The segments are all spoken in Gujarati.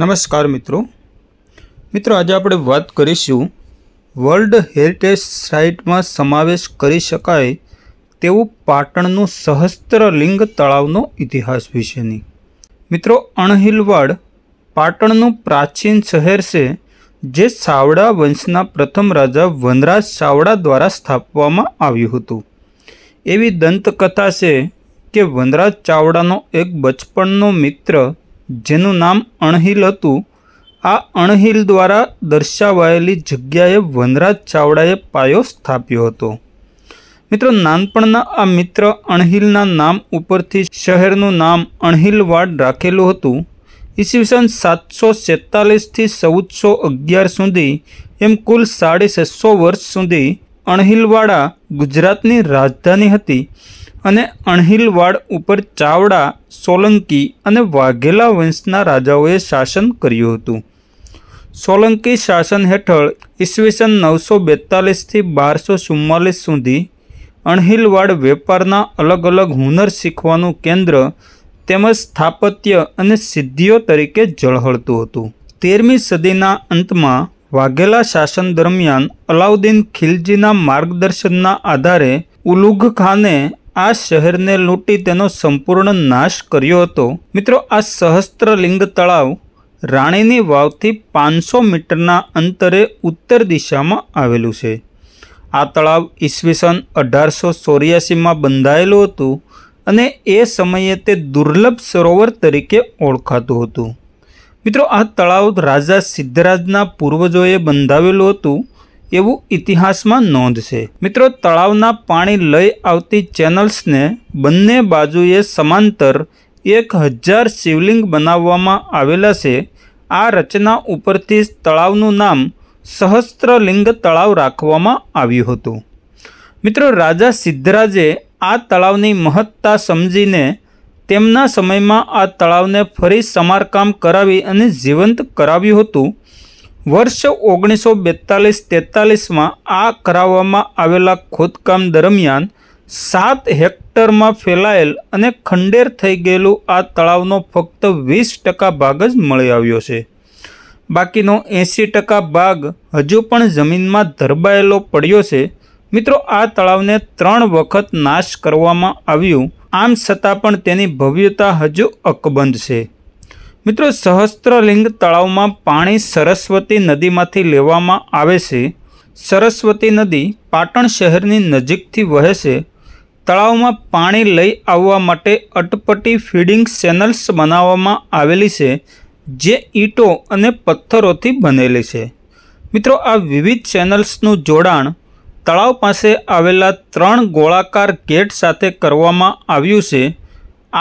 નમસ્કાર મિત્રો મિત્રો આજે આપણે વાત કરીશું વર્લ્ડ હેરિટેજ સાઇટમાં સમાવેશ કરી શકાય તેવું પાટણનું સહસ્ત્રલિંગ તળાવનો ઇતિહાસ વિશેની મિત્રો અણહિલવાડ પાટણનું પ્રાચીન શહેર છે જે સાવડા વંશના પ્રથમ રાજા વનરાજ સાવડા દ્વારા સ્થાપવામાં આવ્યું હતું એવી દંતકથા છે કે વનરાજ ચાવડાનો એક બચપણનો મિત્ર જેનું નામ અણહિલ હતું આ અણહિલ દ્વારા દર્શાવાયેલી જગ્યાએ વનરાજ ચાવડાએ પાયો સ્થાપ્યો હતો મિત્રો નાનપણના આ મિત્ર અણહિલના નામ ઉપરથી શહેરનું નામ અણહિલવાડ રાખેલું હતું ઈસવીસન સાતસો સેતાલીસથી ચૌદસો અગિયાર સુધી એમ કુલ સાડી છસો વર્ષ સુધી અણહિલવાડા ગુજરાતની રાજધાની હતી અને અણહિલવાડ ઉપર ચાવડા સોલંકી અને વાઘેલા વંશના રાજાઓએ શાસન કર્યું હતું સોલંકી શાસન હેઠળ ઈસવીસન નવસો બેતાલીસથી બારસો ચુમ્માલીસ સુધી અણહિલવાડ વેપારના અલગ અલગ હુનર શીખવાનું કેન્દ્ર તેમજ સ્થાપત્ય અને સિદ્ધિઓ તરીકે ઝળહળતું હતું તેરમી સદીના અંતમાં વાઘેલા શાસન દરમિયાન અલાઉદ્દીન ખિલજીના માર્ગદર્શનના આધારે ઉલુઘ ખાને આ શહેરને લૂંટી તેનો સંપૂર્ણ નાશ કર્યો હતો મિત્રો આ સહસ્ત્રલિંગ તળાવ રાણીની વાવથી પાંચસો મીટરના અંતરે ઉત્તર દિશામાં આવેલું છે આ તળાવ ઈસવીસન અઢારસો ચોર્યાસીમાં બંધાયેલું હતું અને એ સમયે તે દુર્લભ સરોવર તરીકે ઓળખાતું હતું મિત્રો આ તળાવ રાજા સિદ્ધરાજના પૂર્વજોએ બંધાવેલું હતું એવું ઇતિહાસમાં નોંધ છે મિત્રો તળાવના પાણી લઈ આવતી ચેનલ્સને બંને બાજુએ સમાંતર એક હજાર શિવલિંગ બનાવવામાં આવેલા છે આ રચના ઉપરથી તળાવનું નામ સહસ્ત્રલિંગ તળાવ રાખવામાં આવ્યું હતું મિત્રો રાજા સિદ્ધરાજે આ તળાવની મહત્તા સમજીને તેમના સમયમાં આ તળાવને ફરી સમારકામ કરાવી અને જીવંત કરાવ્યું હતું વર્ષ ઓગણીસો બેતાલીસ તેતાલીસમાં આ કરાવવામાં આવેલા ખોદકામ દરમિયાન સાત હેક્ટરમાં ફેલાયેલ અને ખંડેર થઈ ગયેલું આ તળાવનો ફક્ત વીસ ટકા ભાગ જ મળી આવ્યો છે બાકીનો એંસી ટકા ભાગ હજુ પણ જમીનમાં ધરબાયેલો પડ્યો છે મિત્રો આ તળાવને ત્રણ વખત નાશ કરવામાં આવ્યું આમ છતાં પણ તેની ભવ્યતા હજુ અકબંધ છે મિત્રો સહસ્ત્રલિંગ તળાવમાં પાણી સરસ્વતી નદીમાંથી લેવામાં આવે છે સરસ્વતી નદી પાટણ શહેરની નજીકથી વહે છે તળાવમાં પાણી લઈ આવવા માટે અટપટી ફીડિંગ ચેનલ્સ બનાવવામાં આવેલી છે જે ઈંટો અને પથ્થરોથી બનેલી છે મિત્રો આ વિવિધ ચેનલ્સનું જોડાણ તળાવ પાસે આવેલા ત્રણ ગોળાકાર ગેટ સાથે કરવામાં આવ્યું છે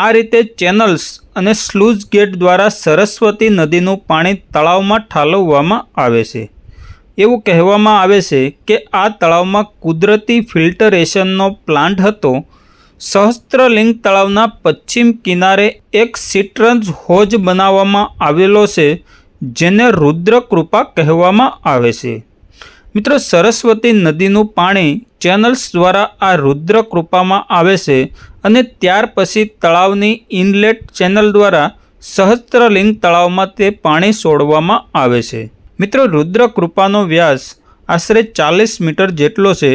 આ રીતે ચેનલ્સ અને સ્લૂઝ ગેટ દ્વારા સરસ્વતી નદીનું પાણી તળાવમાં ઠાલવવામાં આવે છે એવું કહેવામાં આવે છે કે આ તળાવમાં કુદરતી ફિલ્ટરેશનનો પ્લાન્ટ હતો સહસ્ત્રલિંગ તળાવના પશ્ચિમ કિનારે એક સિટ્રન્સ હોજ બનાવવામાં આવેલો છે જેને રુદ્રકૃપા કહેવામાં આવે છે મિત્રો સરસ્વતી નદીનું પાણી ચેનલ્સ દ્વારા આ રુદ્રકૃપામાં આવે છે અને ત્યાર પછી તળાવની ઇનલેટ ચેનલ દ્વારા સહસ્ત્રલિંગ તળાવમાં તે પાણી છોડવામાં આવે છે મિત્રો રુદ્રકૃપાનો વ્યાસ આશરે ચાલીસ મીટર જેટલો છે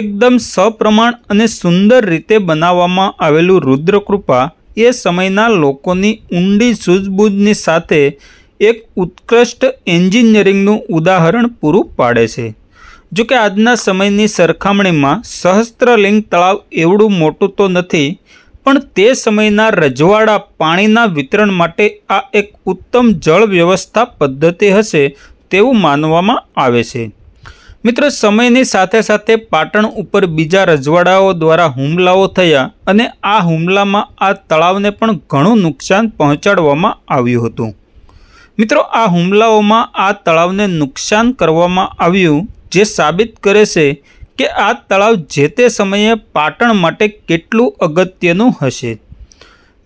એકદમ સપ્રમાણ અને સુંદર રીતે બનાવવામાં આવેલું રુદ્રકૃપા એ સમયના લોકોની ઊંડી સૂઝબૂઝની સાથે એક ઉત્કૃષ્ટ એન્જિનિયરિંગનું ઉદાહરણ પૂરું પાડે છે જો કે આજના સમયની સરખામણીમાં સહસ્ત્રલિંગ તળાવ એવડું મોટું તો નથી પણ તે સમયના રજવાડા પાણીના વિતરણ માટે આ એક ઉત્તમ જળ વ્યવસ્થા પદ્ધતિ હશે તેવું માનવામાં આવે છે મિત્રો સમયની સાથે સાથે પાટણ ઉપર બીજા રજવાડાઓ દ્વારા હુમલાઓ થયા અને આ હુમલામાં આ તળાવને પણ ઘણું નુકસાન પહોંચાડવામાં આવ્યું હતું મિત્રો આ હુમલાઓમાં આ તળાવને નુકસાન કરવામાં આવ્યું જે સાબિત કરે છે કે આ તળાવ જે તે સમયે પાટણ માટે કેટલું અગત્યનું હશે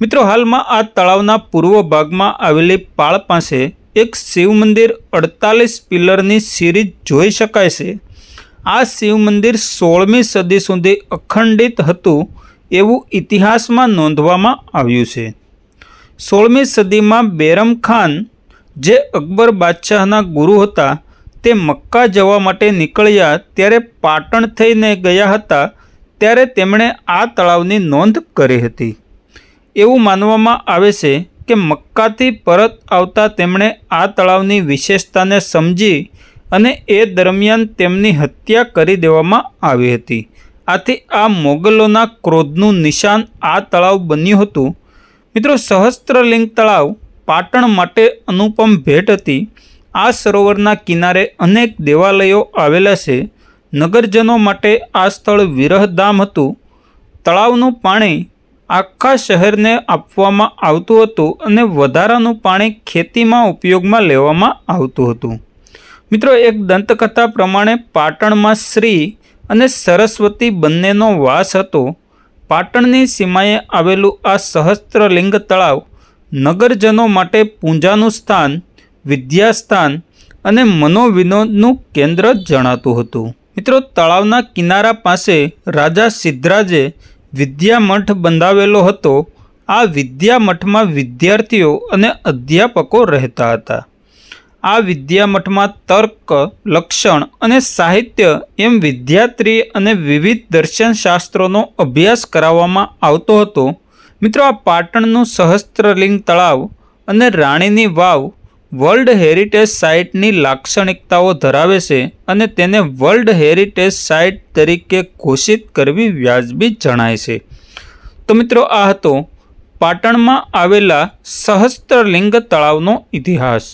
મિત્રો હાલમાં આ તળાવના પૂર્વ ભાગમાં આવેલી પાળ પાસે એક શિવ મંદિર અડતાલીસ પિલરની સિરીઝ જોઈ શકાય છે આ શિવ મંદિર સોળમી સદી સુધી અખંડિત હતું એવું ઇતિહાસમાં નોંધવામાં આવ્યું છે સોળમી સદીમાં બેરમ ખાન જે અકબર બાદશાહના ગુરુ હતા તે મક્કા જવા માટે નીકળ્યા ત્યારે પાટણ થઈને ગયા હતા ત્યારે તેમણે આ તળાવની નોંધ કરી હતી એવું માનવામાં આવે છે કે મક્કાથી પરત આવતા તેમણે આ તળાવની વિશેષતાને સમજી અને એ દરમિયાન તેમની હત્યા કરી દેવામાં આવી હતી આથી આ મોગલોના ક્રોધનું નિશાન આ તળાવ બન્યું હતું મિત્રો સહસ્ત્રલિંગ તળાવ પાટણ માટે અનુપમ ભેટ હતી આ સરોવરના કિનારે અનેક દેવાલયો આવેલા છે નગરજનો માટે આ સ્થળ વિરહધામ હતું તળાવનું પાણી આખા શહેરને આપવામાં આવતું હતું અને વધારાનું પાણી ખેતીમાં ઉપયોગમાં લેવામાં આવતું હતું મિત્રો એક દંતકથા પ્રમાણે પાટણમાં શ્રી અને સરસ્વતી બંનેનો વાસ હતો પાટણની સીમાએ આવેલું આ સહસ્ત્રલિંગ તળાવ નગરજનો માટે પૂંજાનું સ્થાન વિદ્યાસ્થાન અને મનોવિનોદનું કેન્દ્ર જણાતું હતું મિત્રો તળાવના કિનારા પાસે રાજા સિદ્ધરાજે વિદ્યામઠ બંધાવેલો હતો આ વિદ્યામઠમાં વિદ્યાર્થીઓ અને અધ્યાપકો રહેતા હતા આ વિદ્યામઠમાં તર્ક લક્ષણ અને સાહિત્ય એમ વિદ્યાત્રી અને વિવિધ દર્શનશાસ્ત્રોનો અભ્યાસ કરાવવામાં આવતો હતો મિત્રો આ પાટણનું સહસ્ત્રલિંગ તળાવ અને રાણીની વાવ વર્લ્ડ હેરિટેજ સાઇટની લાક્ષણિકતાઓ ધરાવે છે અને તેને વર્લ્ડ હેરિટેજ સાઇટ તરીકે ઘોષિત કરવી વ્યાજબી જણાય છે તો મિત્રો આ હતો પાટણમાં આવેલા સહસ્ત્રલિંગ તળાવનો ઇતિહાસ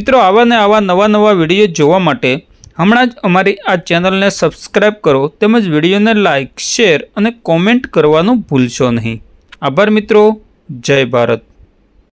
મિત્રો આવા ને આવા નવા નવા વિડીયો જોવા માટે હમણાં જ અમારી આ ચેનલને સબસ્ક્રાઈબ કરો તેમજ વિડીયોને લાઇક શેર અને કોમેન્ટ કરવાનું ભૂલશો નહીં આભાર મિત્રો જય ભારત